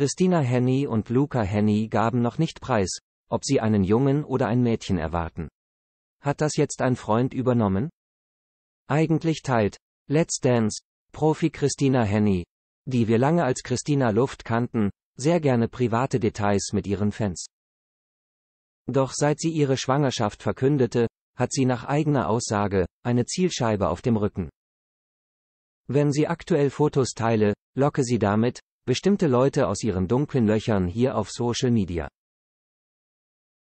Christina Henny und Luca Henny gaben noch nicht preis, ob sie einen Jungen oder ein Mädchen erwarten. Hat das jetzt ein Freund übernommen? Eigentlich teilt Let's Dance Profi Christina Henny, die wir lange als Christina Luft kannten, sehr gerne private Details mit ihren Fans. Doch seit sie ihre Schwangerschaft verkündete, hat sie nach eigener Aussage eine Zielscheibe auf dem Rücken. Wenn sie aktuell Fotos teile, locke sie damit, bestimmte Leute aus ihren dunklen Löchern hier auf Social Media.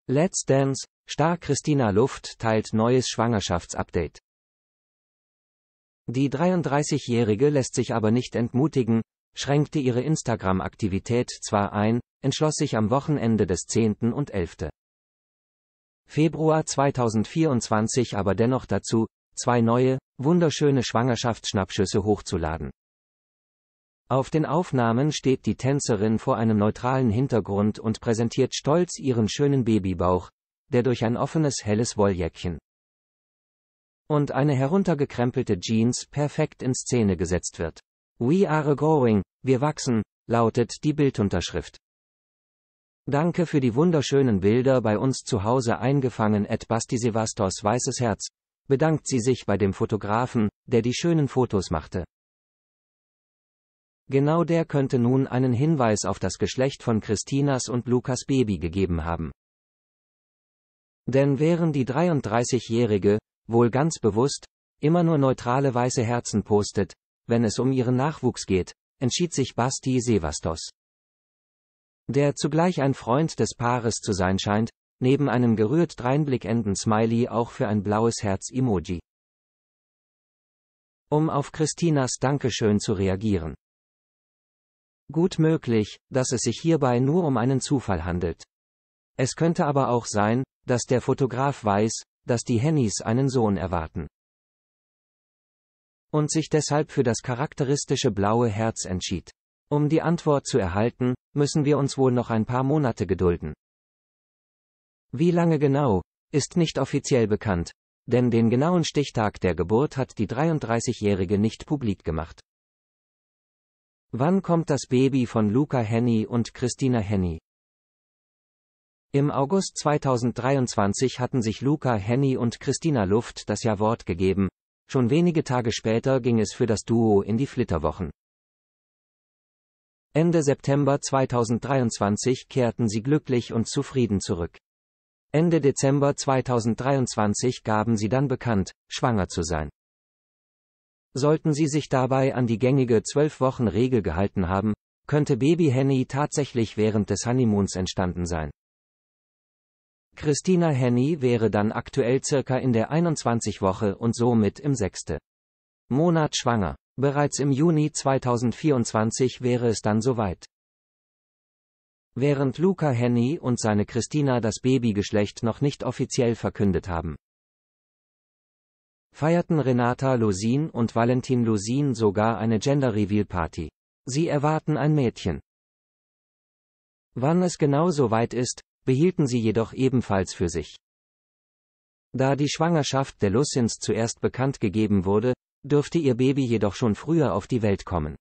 Let's Dance, Star Christina Luft teilt neues Schwangerschaftsupdate. Die 33-Jährige lässt sich aber nicht entmutigen, schränkte ihre Instagram-Aktivität zwar ein, entschloss sich am Wochenende des 10. und 11. Februar 2024 aber dennoch dazu, zwei neue, wunderschöne Schwangerschaftsschnappschüsse hochzuladen. Auf den Aufnahmen steht die Tänzerin vor einem neutralen Hintergrund und präsentiert stolz ihren schönen Babybauch, der durch ein offenes helles Wolljäckchen und eine heruntergekrempelte Jeans perfekt in Szene gesetzt wird. We are growing, wir wachsen, lautet die Bildunterschrift. Danke für die wunderschönen Bilder bei uns zu Hause eingefangen at Basti Sevastos weißes Herz, bedankt sie sich bei dem Fotografen, der die schönen Fotos machte. Genau der könnte nun einen Hinweis auf das Geschlecht von Christinas und Lukas Baby gegeben haben. Denn während die 33-Jährige, wohl ganz bewusst, immer nur neutrale weiße Herzen postet, wenn es um ihren Nachwuchs geht, entschied sich Basti Sevastos. Der zugleich ein Freund des Paares zu sein scheint, neben einem gerührt dreinblickenden Smiley auch für ein blaues Herz-Emoji. Um auf Christinas Dankeschön zu reagieren. Gut möglich, dass es sich hierbei nur um einen Zufall handelt. Es könnte aber auch sein, dass der Fotograf weiß, dass die Hennys einen Sohn erwarten. Und sich deshalb für das charakteristische blaue Herz entschied. Um die Antwort zu erhalten, müssen wir uns wohl noch ein paar Monate gedulden. Wie lange genau, ist nicht offiziell bekannt, denn den genauen Stichtag der Geburt hat die 33-Jährige nicht publik gemacht. Wann kommt das Baby von Luca Henny und Christina Henny? Im August 2023 hatten sich Luca Henny und Christina Luft das Jahr wort gegeben. Schon wenige Tage später ging es für das Duo in die Flitterwochen. Ende September 2023 kehrten sie glücklich und zufrieden zurück. Ende Dezember 2023 gaben sie dann bekannt, schwanger zu sein. Sollten sie sich dabei an die gängige 12-Wochen-Regel gehalten haben, könnte Baby Henny tatsächlich während des Honeymoons entstanden sein. Christina Henny wäre dann aktuell circa in der 21 Woche und somit im 6. Monat schwanger. Bereits im Juni 2024 wäre es dann soweit. Während Luca Henny und seine Christina das Babygeschlecht noch nicht offiziell verkündet haben, feierten Renata Losin und Valentin Losin sogar eine Gender-Reveal-Party. Sie erwarten ein Mädchen. Wann es genau so weit ist, behielten sie jedoch ebenfalls für sich. Da die Schwangerschaft der Lucins zuerst bekannt gegeben wurde, dürfte ihr Baby jedoch schon früher auf die Welt kommen.